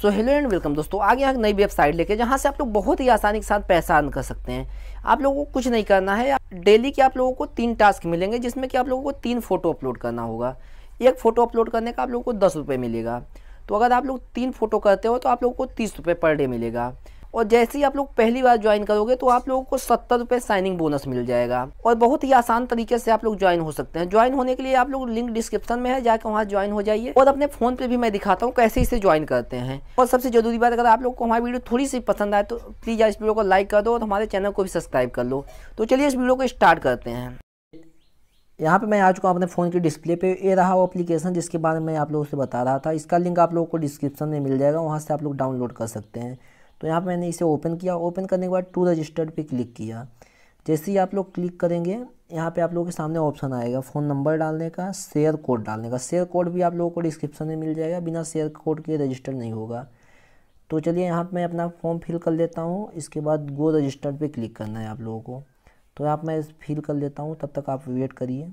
so hello and welcome दोस्तों आगे यहाँ नई वेबसाइट लेके जहाँ से आप लोग बहुत ही आसानी के साथ पैसा अर्न कर सकते हैं आप लोगों को कुछ नहीं करना है डेली के आप लोगों को तीन टास्क मिलेंगे जिसमें कि आप लोगों को तीन फ़ोटो अपलोड करना होगा एक फ़ोटो अपलोड करने का आप लोगों को दस रुपये मिलेगा तो अगर आप लोग तीन फ़ोटो करते हो तो आप लोगों को तीस रुपये पर डे मिलेगा और जैसे ही आप लोग पहली बार ज्वाइन करोगे तो आप लोगों को सत्तर रुपये साइनिंग बोनस मिल जाएगा और बहुत ही आसान तरीके से आप लोग ज्वाइन हो सकते हैं ज्वाइन होने के लिए आप लोग लिंक डिस्क्रिप्शन में है जाकर वहाँ ज्वाइन हो जाइए और अपने फोन पे भी मैं दिखाता हूँ कैसे इसे ज्वाइन करते हैं और सबसे जरूरी बात अगर आप लोग को हमारी वीडियो थोड़ी सी पसंद आए तो प्लीज़ इस वीडियो को लाइक कर दो और हमारे चैनल को भी सब्सक्राइब कर लो तो चलिए इस वीडियो को स्टार्ट करते हैं यहाँ पे मैं आ चुका हूँ अपने फ़ोन के डिस्प्ले पे ये रहा वो एप्लीकेशन जिसके बारे में आप लोगों से बता रहा था इसका लिंक आप लोगों को डिस्क्रिप्शन में मिल जाएगा वहाँ से आप लोग डाउनलोड कर सकते हैं तो यहाँ पर मैंने इसे ओपन किया ओपन करने के बाद टू रजिस्टर्ड पर क्लिक किया जैसे ही आप लोग क्लिक करेंगे यहाँ पे आप लोगों के सामने ऑप्शन आएगा फ़ोन नंबर डालने का शेयर कोड डालने का शेयर कोड भी आप लोगों को डिस्क्रिप्शन में मिल जाएगा बिना शेयर कोड के रजिस्टर नहीं होगा तो चलिए यहाँ पर मैं अपना फॉर्म फिल कर लेता हूँ इसके बाद गो रजिस्टर पर क्लिक करना है आप लोगों को तो यहाँ मैं फिल कर लेता हूँ तब तक आप वेट करिए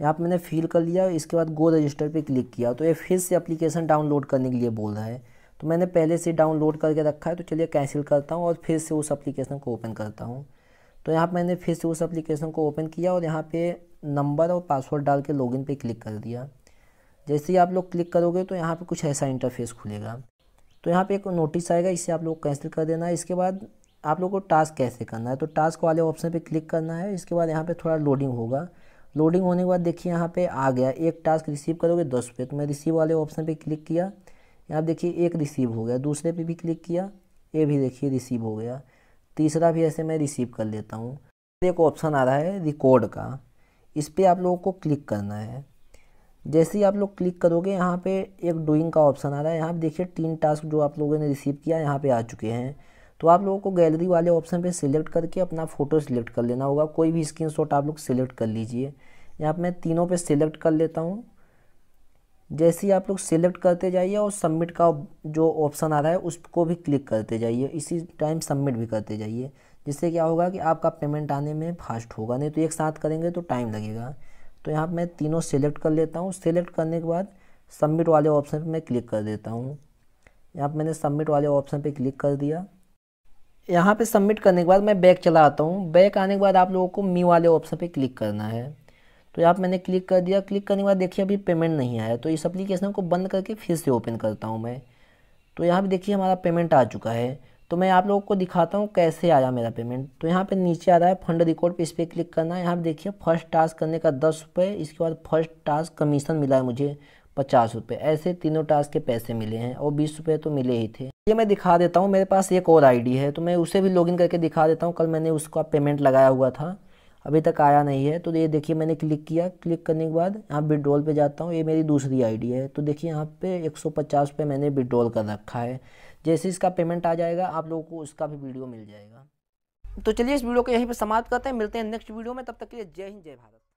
यहाँ मैंने फिल कर लिया इसके बाद गो रजिस्टर पर क्लिक किया तो ये फिर से अप्लीकेशन डाउनलोड करने के लिए बोल रहा है तो मैंने पहले से डाउनलोड करके रखा है तो चलिए कैंसिल करता हूँ और फिर से उस एप्लीकेशन को ओपन करता हूँ तो यहाँ पर मैंने फिर से उस एप्लीकेशन को ओपन किया और यहाँ पे नंबर और पासवर्ड डाल के लॉगिन पे क्लिक कर दिया जैसे ही आप लोग क्लिक करोगे तो यहाँ पे कुछ ऐसा इंटरफेस खुलेगा तो यहाँ पे एक नोटिस आएगा इसे आप लोग कैंसिल कर देना है इसके बाद आप लोग को टास्क कैसे करना है तो टास्क वाले ऑप्शन पे क्लिक करना है इसके बाद यहाँ पे थोड़ा लोडिंग होगा लोडिंग होने के बाद देखिए यहाँ पे आ गया एक टास्क रिसीव करोगे दस रुपये तो मैं रिसीव वाले ऑप्शन पे क्लिक किया यहाँ देखिए एक रिसीव हो गया दूसरे पे भी क्लिक किया ये भी देखिए रिसीव हो गया तीसरा भी ऐसे मैं रिसीव कर लेता हूँ एक ऑप्शन आ रहा है रिकॉर्ड का इस पर आप लोगों को क्लिक करना है जैसे ही आप लोग क्लिक करोगे यहाँ पे एक डूइंग का ऑप्शन आ रहा है यहाँ देखिए तीन टास्क जो आप लोगों ने रिसीव किया यहाँ पे आ चुके हैं तो आप लोगों को गैलरी वाले ऑप्शन पे सिलेक्ट करके अपना फ़ोटो सिलेक्ट कर लेना होगा कोई भी स्क्रीनशॉट आप लोग सिलेक्ट कर लीजिए यहाँ पे मैं तीनों पे सिलेक्ट कर लेता हूँ जैसे ही आप लोग सिलेक्ट करते जाइए और सबमिट का जो ऑप्शन आ रहा है उसको भी क्लिक करते जाइए इसी टाइम सबमिट भी करते जाइए जिससे क्या होगा कि आपका पेमेंट आने में फास्ट होगा नहीं तो एक साथ करेंगे तो टाइम लगेगा तो यहाँ मैं तीनों सेलेक्ट कर लेता हूँ सेलेक्ट करने के बाद सबमिट वाले ऑप्शन पर मैं क्लिक कर देता हूँ यहाँ पर मैंने सबमिट वाले ऑप्शन पर क्लिक कर दिया यहाँ पे सबमिट करने के बाद मैं बैक चला आता हूँ बैक आने के बाद आप लोगों को मी वाले ऑप्शन पे क्लिक करना है तो यहाँ पर मैंने क्लिक कर दिया क्लिक करने के बाद देखिए अभी पेमेंट नहीं आया तो इस अप्लीकेशन को बंद करके फिर से ओपन करता हूँ मैं तो यहाँ पर देखिए हमारा पेमेंट आ चुका है तो मैं आप लोगों को दिखाता हूँ कैसे आया मेरा पेमेंट तो यहाँ पे नीचे आ रहा है फंड रिकॉर्ड पे इस पर क्लिक करना है यहाँ पर देखिए फर्स्ट टास्क करने का दस रुपये इसके बाद फर्स्ट टास्क कमीशन मिला है मुझे पचास रुपये ऐसे तीनों टास्क के पैसे मिले हैं और बीस रुपये तो मिले ही थे ये मैं दिखा देता हूँ मेरे पास एक और आई है तो मैं उसे भी लॉग करके दिखा देता हूँ कल मैंने उसका पेमेंट लगाया हुआ था अभी तक आया नहीं है तो ये देखिए मैंने क्लिक किया क्लिक करने के बाद यहाँ विड्रॉल पे जाता हूँ ये मेरी दूसरी आईडी है तो देखिए यहाँ पे 150 पे मैंने विड्रॉल कर रखा है जैसे इसका पेमेंट आ जाएगा आप लोगों को उसका भी वीडियो मिल जाएगा तो चलिए इस वीडियो को यहीं पर समाप्त करते हैं मिलते हैं नेक्स्ट वीडियो में तब तक के लिए जय हिंद जय भारत